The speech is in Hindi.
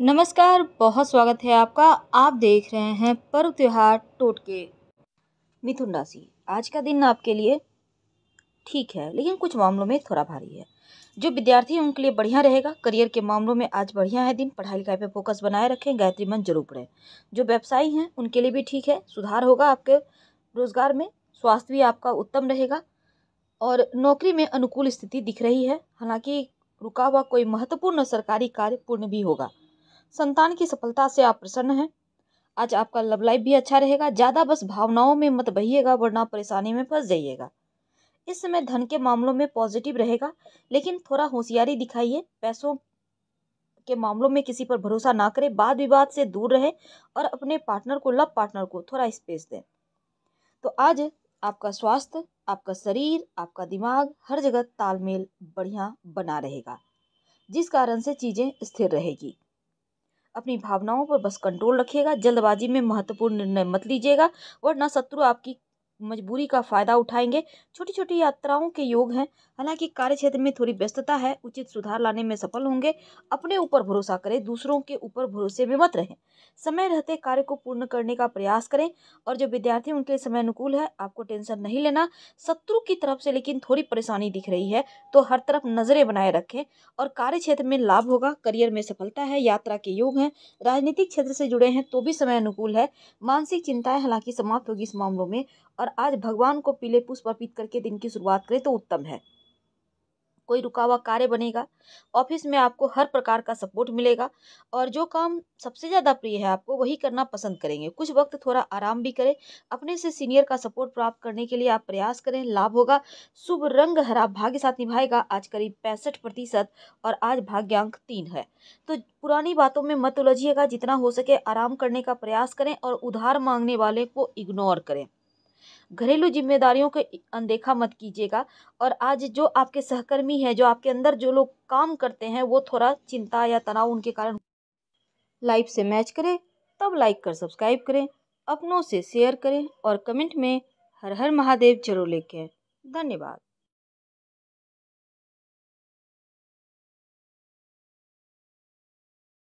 नमस्कार बहुत स्वागत है आपका आप देख रहे हैं पर्व त्यौहार टोटके मिथुन राशि आज का दिन आपके लिए ठीक है लेकिन कुछ मामलों में थोड़ा भारी है जो विद्यार्थी उनके लिए बढ़िया रहेगा करियर के मामलों में आज बढ़िया है दिन पढ़ाई लिखाई पर फोकस बनाए रखें गायत्री मन जरूर पढ़ें जो व्यवसायी हैं उनके लिए भी ठीक है सुधार होगा आपके रोजगार में स्वास्थ्य भी आपका उत्तम रहेगा और नौकरी में अनुकूल स्थिति दिख रही है हालांकि रुका हुआ कोई महत्वपूर्ण सरकारी कार्य पूर्ण भी होगा संतान की सफलता से आप प्रसन्न हैं आज आपका लव लाइफ भी अच्छा रहेगा ज़्यादा बस भावनाओं में मत बहिएगा वरना परेशानी में फंस जाइएगा इस समय धन के मामलों में पॉजिटिव रहेगा लेकिन थोड़ा होशियारी दिखाइए पैसों के मामलों में किसी पर भरोसा ना करें वाद विवाद से दूर रहें और अपने पार्टनर को लव पार्टनर को थोड़ा स्पेस दें तो आज आपका स्वास्थ्य आपका शरीर आपका दिमाग हर जगह तालमेल बढ़िया बना रहेगा जिस कारण से चीज़ें स्थिर रहेगी अपनी भावनाओं पर बस कंट्रोल रखिएगा जल्दबाजी में महत्वपूर्ण निर्णय मत लीजिएगा वरना शत्रु आपकी मजबूरी का फ़ायदा उठाएंगे छोटी छोटी यात्राओं के योग हैं हालांकि कार्य क्षेत्र में थोड़ी व्यस्तता है उचित सुधार लाने में सफल होंगे अपने ऊपर भरोसा करें दूसरों के ऊपर भरोसे में मत रहें समय रहते कार्य को पूर्ण करने का प्रयास करें और जो विद्यार्थी उनके लिए समय अनुकूल है आपको टेंशन नहीं लेना शत्रु की तरफ से लेकिन थोड़ी परेशानी दिख रही है तो हर तरफ नज़रें बनाए रखें और कार्य क्षेत्र में लाभ होगा करियर में सफलता है यात्रा के योग हैं राजनीतिक क्षेत्र से जुड़े हैं तो भी समय अनुकूल है मानसिक चिंताएं हालांकि समाप्त होगी इस मामलों में और और आज भगवान को पीले पुष्प अर्पित करके दिन की शुरुआत करें तो उत्तम है कोई रुका हुआ कार्य बनेगा ऑफिस में आपको हर प्रकार का सपोर्ट मिलेगा और जो काम सबसे ज़्यादा प्रिय है आपको वही करना पसंद करेंगे कुछ वक्त थोड़ा आराम भी करें अपने से सीनियर का सपोर्ट प्राप्त करने के लिए आप प्रयास करें लाभ होगा शुभ रंग हरा भाग्य साथ निभाएगा आज करीब पैंसठ प्रतिशत और आज भाग्यांक तीन है तो पुरानी बातों में मत उलझिएगा जितना हो सके आराम करने का प्रयास करें और उधार मांगने वाले को इग्नोर करें घरेलू जिम्मेदारियों को अनदेखा मत कीजिएगा और आज जो आपके सहकर्मी हैं जो आपके अंदर जो लोग काम करते हैं वो थोड़ा चिंता या तनाव उनके कारण लाइफ से मैच करें तब लाइक कर सब्सक्राइब करें अपनों से शेयर करें और कमेंट में हर हर महादेव जरूर लिखें धन्यवाद